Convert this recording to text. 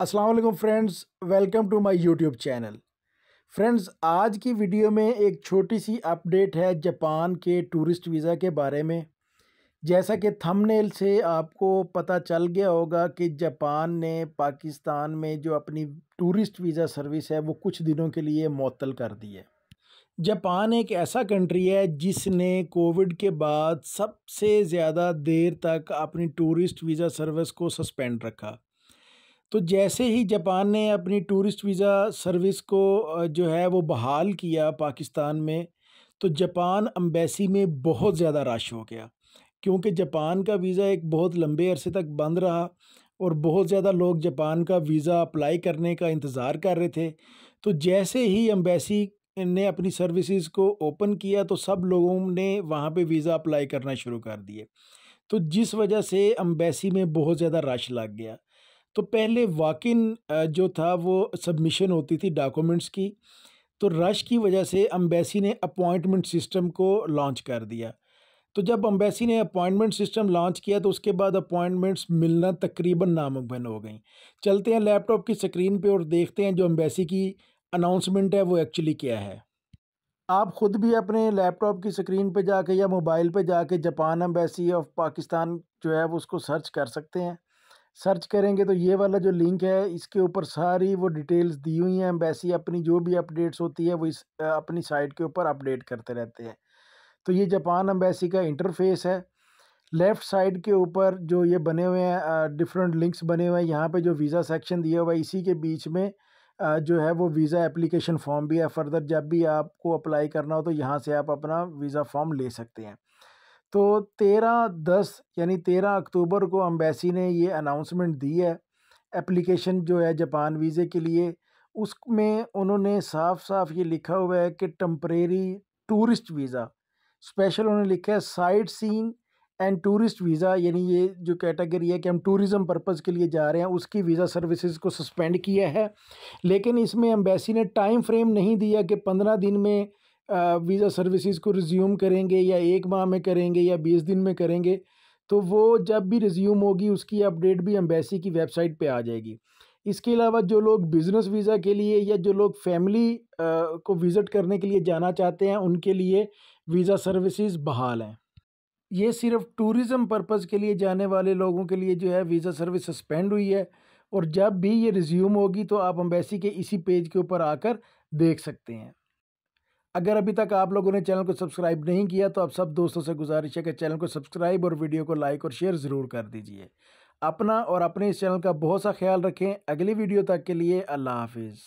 अस्सलाम वालेकुम friends welcome to my YouTube channel friends आज की वीडियो में एक छोटी सी अपडेट है जापान के टूरिस्ट वीज़ा के बारे में जैसा कि थंबनेल से आपको पता चल गया होगा कि जापान ने पाकिस्तान में जो अपनी टूरिस्ट वीज़ा सर्विस है वो कुछ दिनों के लिए मअतल कर दी है जापान एक ऐसा कंट्री है जिसने कोविड के बाद सबसे ज़्यादा देर तक अपनी टूरिस्ट वीज़ा सर्विस को सस्पेंड रखा तो जैसे ही जापान ने अपनी टूरिस्ट वीज़ा सर्विस को जो है वो बहाल किया पाकिस्तान में तो जापान अम्बेसी में बहुत ज़्यादा रश हो गया क्योंकि जापान का वीज़ा एक बहुत लंबे अरसे तक बंद रहा और बहुत ज़्यादा लोग जापान का वीज़ा अप्लाई करने का इंतज़ार कर रहे थे तो जैसे ही अम्बेसी ने अपनी सर्विसेज को ओपन किया तो सब लोगों ने वहाँ पे वीज़ा अप्लाई करना शुरू कर दिए तो जिस वजह से अम्बेसी में बहुत ज़्यादा रश लग गया तो पहले वाकिन जो था वो सबमिशन होती थी डॉक्यूमेंट्स की तो रश की वजह से अम्बेसी ने अपॉइंटमेंट सिस्टम को लॉन्च कर दिया तो जब अम्बेसी ने अपॉइंटमेंट सिस्टम लॉन्च किया तो उसके बाद अपॉइंटमेंट्स मिलना तकरीबन नामुमकिन हो गई चलते हैं लैपटॉप की स्क्रीन पे और देखते हैं जो अम्बेसी की अनाउंसमेंट है वो एक्चुअली क्या है आप ख़ुद भी अपने लैपटॉप की स्क्रीन पे जाके या मोबाइल पे जाके जापान अम्बेसी ऑफ पाकिस्तान जो है वो उसको सर्च कर सकते हैं सर्च करेंगे तो ये वाला जो लिंक है इसके ऊपर सारी वो डिटेल्स दी हुई हैं एम्बेसी अपनी जो भी अपडेट्स होती है वो इस अपनी साइट के ऊपर अपडेट करते रहते हैं तो ये जापान एम्बेसी का इंटरफेस है लेफ़्ट साइड के ऊपर जो ये बने हुए हैं डिफरेंट लिंक्स बने हुए हैं यहाँ पे जो वीज़ा सेक्शन दिया हुआ है इसी के बीच में आ, जो है वो वीज़ा एप्लीकेशन फॉर्म भी है फर्दर जब भी आपको अप्लाई करना हो तो यहाँ से आप अपना वीज़ा फॉर्म ले सकते हैं तो तेरह दस यानी तेरह अक्टूबर को अम्बेसी ने ये अनाउंसमेंट दी है एप्लीकेशन जो है जापान वीज़े के लिए उसमें उन्होंने साफ साफ ये लिखा हुआ है कि टम्परेरी टूरिस्ट वीज़ा स्पेशल उन्होंने लिखा है sight seen and tourist visa यानी ये जो कैटेगरी है कि हम टूरिज़म पर्पज़ के लिए जा रहे हैं उसकी वीज़ा सर्विसेज को सस्पेंड किया है लेकिन इसमें अम्बेसी ने टाइम फ्रेम नहीं दिया कि पंद्रह दिन में वीज़ा सर्विसेज को रिज्यूम करेंगे या एक माह में करेंगे या बीस दिन में करेंगे तो वो जब भी रिज्यूम होगी उसकी अपडेट भी एम्बेसी की वेबसाइट पे आ जाएगी इसके अलावा जो लोग बिज़नेस वीज़ा के लिए या जो लोग फैमिली को विज़िट करने के लिए जाना चाहते हैं उनके लिए वीज़ा सर्विसेज बहाल हैं ये सिर्फ टूरिज़म पर्पज़ के लिए जाने वाले लोगों के लिए जो है वीज़ा सर्विस सस्पेंड हुई है और जब भी ये रिज्यूम होगी तो आप अम्बेसी के इसी पेज के ऊपर आकर देख सकते हैं अगर अभी तक आप लोगों ने चैनल को सब्सक्राइब नहीं किया तो आप सब दोस्तों से गुजारिश है कि चैनल को सब्सक्राइब और वीडियो को लाइक और शेयर ज़रूर कर दीजिए अपना और अपने इस चैनल का बहुत सा ख्याल रखें अगली वीडियो तक के लिए अल्लाह हाफिज़